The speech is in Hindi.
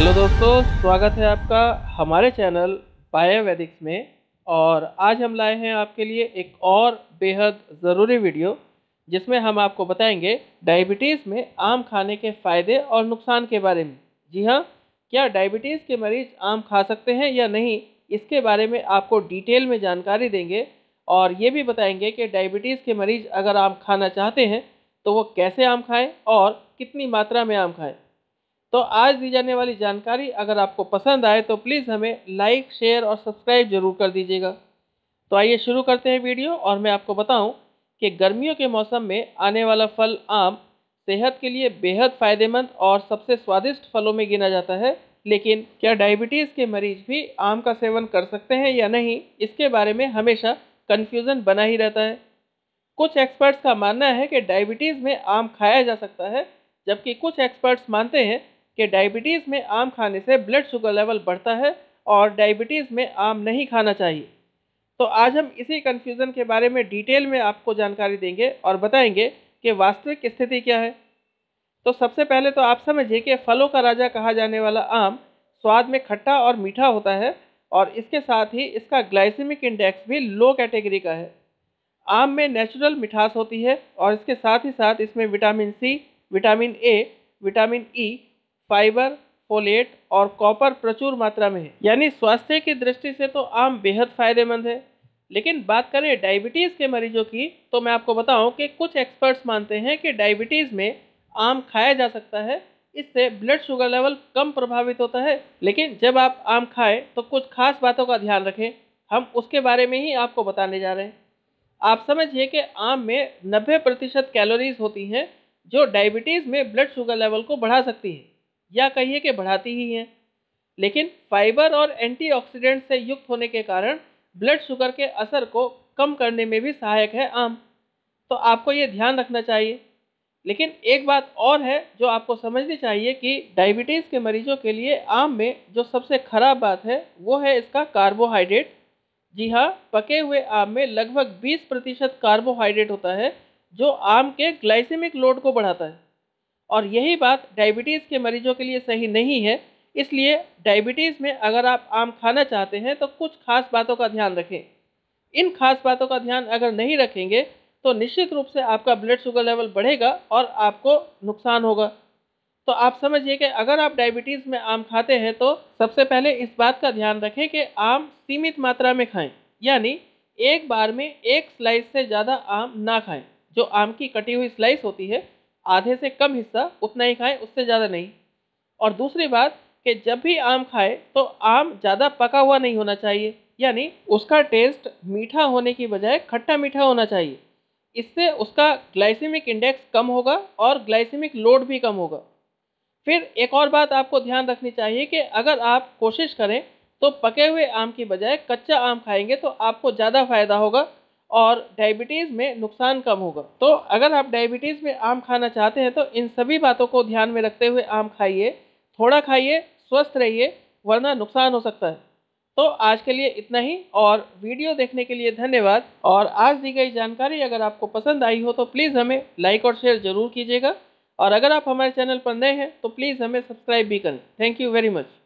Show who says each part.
Speaker 1: हेलो दोस्तों स्वागत है आपका हमारे चैनल बायोवैदिक्स में और आज हम लाए हैं आपके लिए एक और बेहद ज़रूरी वीडियो जिसमें हम आपको बताएंगे डायबिटीज़ में आम खाने के फ़ायदे और नुकसान के बारे में जी हाँ क्या डायबिटीज़ के मरीज़ आम खा सकते हैं या नहीं इसके बारे में आपको डिटेल में जानकारी देंगे और ये भी बताएंगे कि डायबिटीज़ के मरीज़ अगर आम खाना चाहते हैं तो वो कैसे आम खाएँ और कितनी मात्रा में आम खाएँ तो आज दी जाने वाली जानकारी अगर आपको पसंद आए तो प्लीज़ हमें लाइक शेयर और सब्सक्राइब जरूर कर दीजिएगा तो आइए शुरू करते हैं वीडियो और मैं आपको बताऊं कि गर्मियों के मौसम में आने वाला फल आम सेहत के लिए बेहद फ़ायदेमंद और सबसे स्वादिष्ट फलों में गिना जाता है लेकिन क्या डायबिटीज़ के मरीज भी आम का सेवन कर सकते हैं या नहीं इसके बारे में हमेशा कन्फ्यूज़न बना ही रहता है कुछ एक्सपर्ट्स का मानना है कि डायबिटीज़ में आम खाया जा सकता है जबकि कुछ एक्सपर्ट्स मानते हैं कि डायबिटीज़ में आम खाने से ब्लड शुगर लेवल बढ़ता है और डायबिटीज़ में आम नहीं खाना चाहिए तो आज हम इसी कन्फ्यूज़न के बारे में डिटेल में आपको जानकारी देंगे और बताएंगे कि वास्तविक स्थिति क्या है तो सबसे पहले तो आप समझिए कि फलों का राजा कहा जाने वाला आम स्वाद में खट्टा और मीठा होता है और इसके साथ ही इसका ग्लाइसेमिक इंडेक्स भी लो कैटेगरी का है आम में नेचुरल मिठास होती है और इसके साथ ही साथ इसमें vitamin C vitamin A vitamin E e, fibre folate और कॉपर प्रचुर मात्रा में है यानी स्वास्थ्य की दृष्टि से तो आम बेहद फायदेमंद है लेकिन बात करें डायबिटीज़ के मरीजों की तो मैं आपको बताऊं कि कुछ एक्सपर्ट्स मानते हैं कि डायबिटीज़ में आम खाया जा सकता है इससे ब्लड शुगर लेवल कम प्रभावित होता है लेकिन जब आप आम खाएं तो कुछ खास बातों का ध्यान रखें हम उसके बारे में ही आपको बताने जा रहे हैं आप समझिए कि आम में नब्बे प्रतिशत कैलोरीज होती हैं जो डायबिटीज़ में ब्लड शुगर लेवल को बढ़ा सकती हैं या कहिए कि बढ़ाती ही हैं लेकिन फाइबर और एंटीऑक्सीडेंट से युक्त होने के कारण ब्लड शुगर के असर को कम करने में भी सहायक है आम तो आपको ये ध्यान रखना चाहिए लेकिन एक बात और है जो आपको समझनी चाहिए कि डायबिटीज़ के मरीजों के लिए आम में जो सबसे ख़राब बात है वो है इसका कार्बोहाइड्रेट जी हाँ पके हुए आम में लगभग 20 प्रतिशत कार्बोहाइड्रेट होता है जो आम के ग्लाइसेमिक लोड को बढ़ाता है और यही बात डायबिटीज़ के मरीजों के लिए सही नहीं है इसलिए डायबिटीज़ में अगर आप आम खाना चाहते हैं तो कुछ खास बातों का ध्यान रखें इन खास बातों का ध्यान अगर नहीं रखेंगे तो निश्चित रूप से आपका ब्लड शुगर लेवल बढ़ेगा और आपको नुकसान होगा तो आप समझिए कि अगर आप डायबिटीज़ में आम खाते हैं तो सबसे पहले इस बात का ध्यान रखें कि आम सीमित मात्रा में खाएं यानी एक बार में एक स्लाइस से ज़्यादा आम ना खाएं जो आम की कटी हुई स्लाइस होती है आधे से कम हिस्सा उतना ही खाएं उससे ज़्यादा नहीं और दूसरी बात कि जब भी आम खाएं तो आम ज़्यादा पका हुआ नहीं होना चाहिए यानी उसका टेस्ट मीठा होने की बजाय खट्टा मीठा होना चाहिए इससे उसका ग्लाइसेमिक इंडेक्स कम होगा और ग्लाइसेमिक लोड भी कम होगा फिर एक और बात आपको ध्यान रखनी चाहिए कि अगर आप कोशिश करें तो पके हुए आम की बजाय कच्चा आम खाएंगे तो आपको ज़्यादा फायदा होगा और डायबिटीज़ में नुकसान कम होगा तो अगर आप डायबिटीज़ में आम खाना चाहते हैं तो इन सभी बातों को ध्यान में रखते हुए आम खाइए थोड़ा खाइए स्वस्थ रहिए वरना नुकसान हो सकता है तो आज के लिए इतना ही और वीडियो देखने के लिए धन्यवाद और आज दी गई जानकारी अगर आपको पसंद आई हो तो प्लीज़ हमें लाइक और शेयर ज़रूर कीजिएगा और अगर आप हमारे चैनल पर नए हैं तो प्लीज़ हमें सब्सक्राइब भी करें थैंक यू वेरी मच